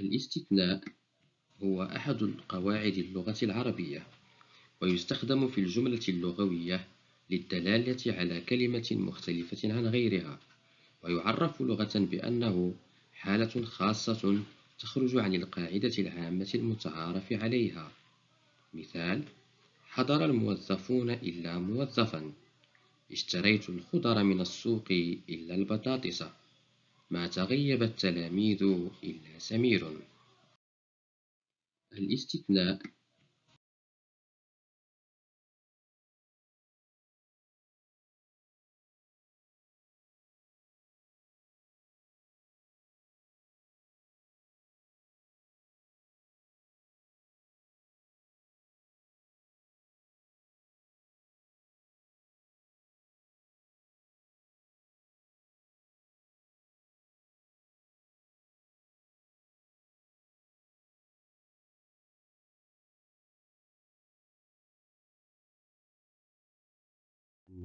الاستثناء هو أحد قواعد اللغة العربية ويستخدم في الجملة اللغوية للدلالة على كلمة مختلفة عن غيرها ويعرف لغة بأنه حالة خاصة تخرج عن القاعدة العامة المتعارف عليها مثال حضر الموظفون إلا موظفا اشتريت الخضر من السوق إلا البطاطس ما تغيب التلاميذ إلا سمير الاستثناء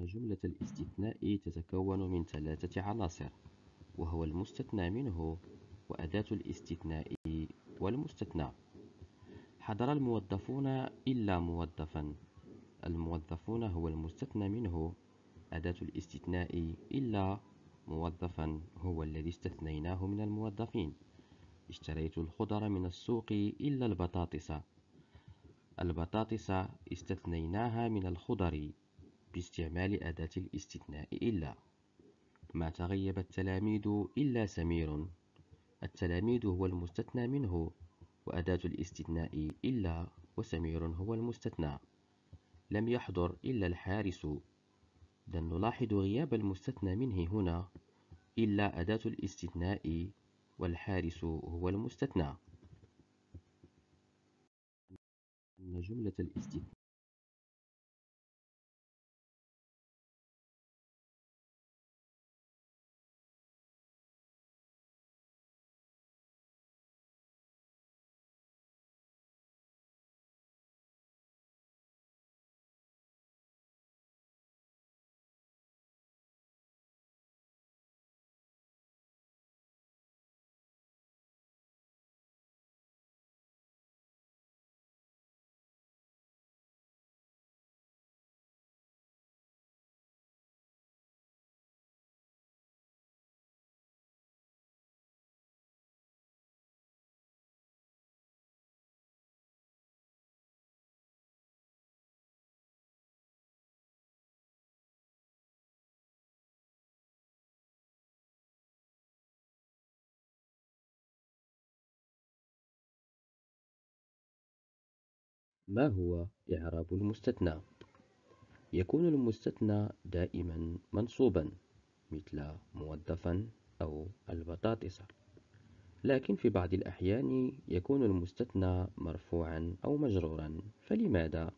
جملة الاستثناء تتكون من ثلاثة عناصر وهو المستثنى منه وأداة الاستثناء والمستثنى حضر الموظفون إلا موظفا الموظفون هو المستثنى منه أداة الاستثناء إلا موظفا هو الذي استثنيناه من الموظفين اشتريت الخضر من السوق إلا البطاطس البطاطس استثنيناها من الخضر باستعمال أداة الاستثناء إلا ما تغيب التلاميذ إلا سمير التلاميذ هو المستثنى منه وأداة الاستثناء إلا وسمير هو المستثنى لم يحضر إلا الحارس لن نلاحظ غياب المستثنى منه هنا إلا أداة الاستثناء والحارس هو المستثنى أن جملة الاستثناء ما هو إعراب المستثنى يكون المستثنى دائما منصوبا مثل موظفا أو البطاطس لكن في بعض الأحيان يكون المستثنى مرفوعا أو مجرورا فلماذا؟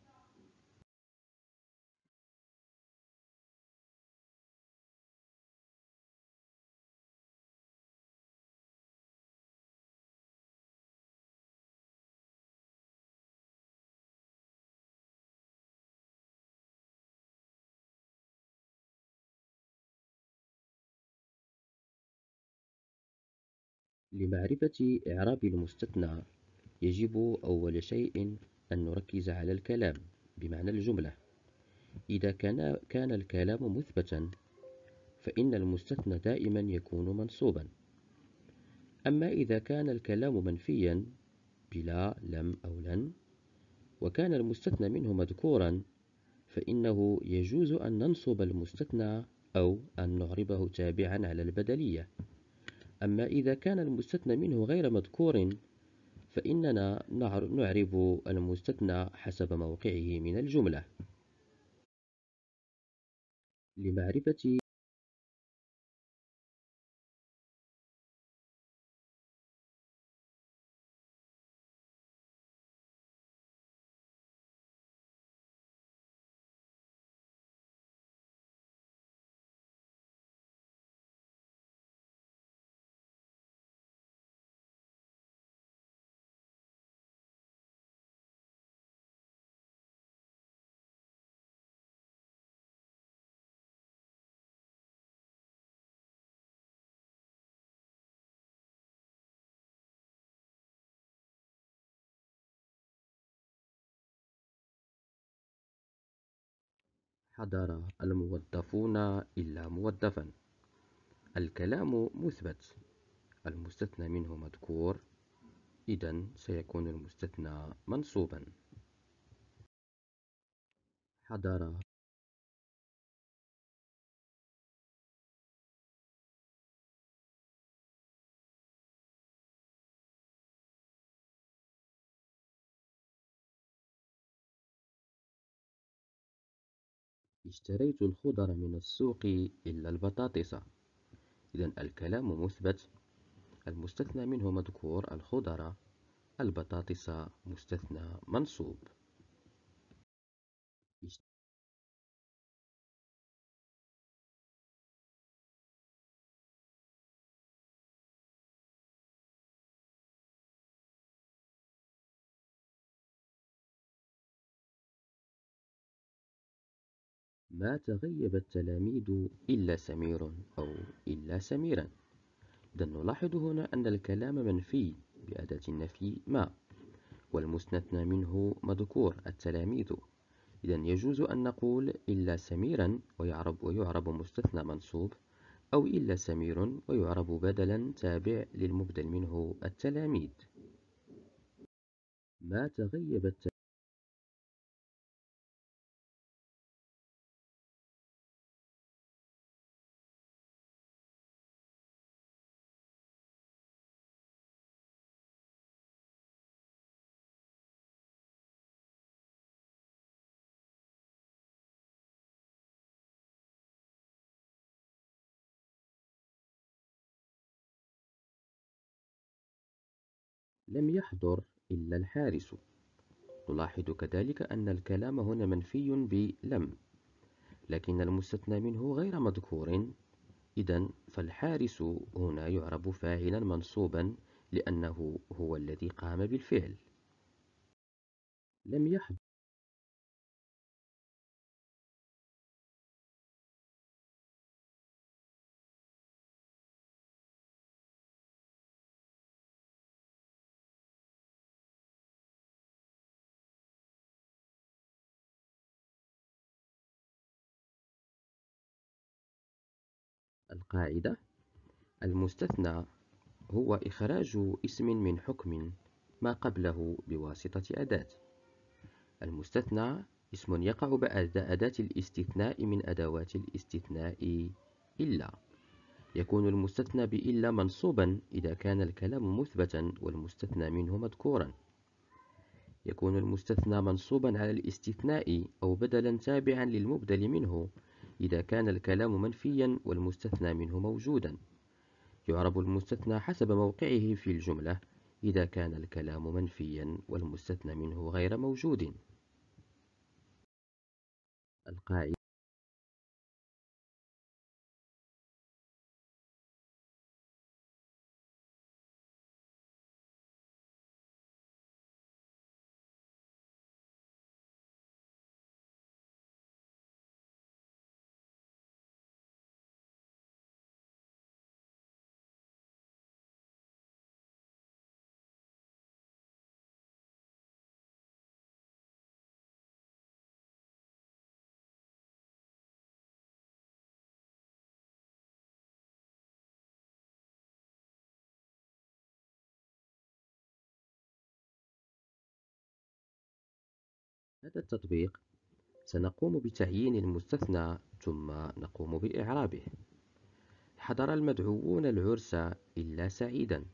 لمعرفة إعراب المستثنى يجب أول شيء أن نركز على الكلام بمعنى الجملة إذا كان, كان الكلام مثبتا فإن المستثنى دائما يكون منصوبا أما إذا كان الكلام منفيا بلا لم أو لن وكان المستثنى منه مذكورا فإنه يجوز أن ننصب المستثنى أو أن نعربه تابعا على البدلية أما إذا كان المستثنى منه غير مذكور فإننا نعرب المستثنى حسب موقعه من الجملة لمعرفة حضر الموظفون إلا موظفا الكلام مثبت المستثنى منه مذكور إذا سيكون المستثنى منصوبا حضر اشتريت الخضر من السوق إلا البطاطس إذا الكلام مثبت المستثنى منه مذكور الخضر البطاطس مستثنى منصوب ما تغيب التلاميذ إلا سمير أو إلا سميرا إذا نلاحظ هنا أن الكلام منفي بأداة النفي ما والمستثنى منه مذكور التلاميذ إذا يجوز أن نقول إلا سميرا ويعرب, ويعرب مستثنى منصوب أو إلا سمير ويعرب بدلا تابع للمبدل منه التلاميذ ما تغيب التلاميذ لم يحضر إلا الحارس نلاحظ كذلك أن الكلام هنا منفي بلم لكن المستثنى منه غير مذكور إذا فالحارس هنا يعرب فاعلا منصوبا لأنه هو الذي قام بالفعل لم يحضر القاعدة المستثنى هو إخراج اسم من حكم ما قبله بواسطة أداة المستثنى اسم يقع بعد أداة الاستثناء من أدوات الاستثناء إلا يكون المستثنى بإلا منصوبا إذا كان الكلام مثبتا والمستثنى منه مذكورا يكون المستثنى منصوبا على الاستثناء أو بدلا تابعا للمبدل منه إذا كان الكلام منفيا والمستثنى منه موجودا يعرب المستثنى حسب موقعه في الجملة إذا كان الكلام منفيا والمستثنى منه غير موجود القاعدة هذا التطبيق سنقوم بتعيين المستثنى ثم نقوم بإعرابه حضر المدعوون العرس إلا سعيدا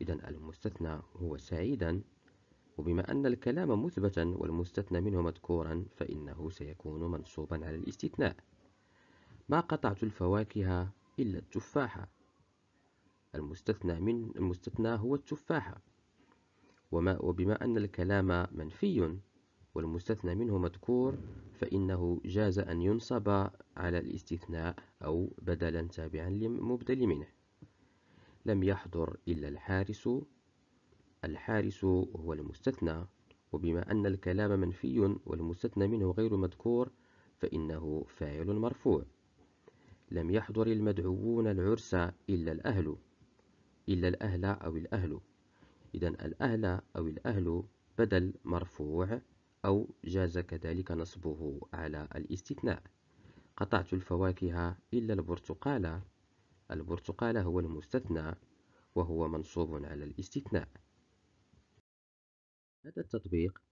إذا المستثنى هو سعيدا وبما أن الكلام مثبتا والمستثنى منه مذكورا فإنه سيكون منصوبا على الاستثناء ما قطعت الفواكه إلا التفاحة المستثنى من المستثنى هو التفاحة وما وبما أن الكلام منفي والمستثنى منه مذكور فإنه جاز أن ينصب على الاستثناء أو بدلا تابعا لمبدل منه لم يحضر إلا الحارس الحارس هو المستثنى وبما أن الكلام منفي والمستثنى منه غير مذكور فإنه فاعل مرفوع لم يحضر المدعوون العرس إلا الأهل إلا الأهل أو الأهل إذا الأهل أو الأهل بدل مرفوع أو جاز كذلك نصبه على الاستثناء قطعت الفواكه إلا البرتقالة البرتقالة هو المستثنى وهو منصوب على الاستثناء هذا التطبيق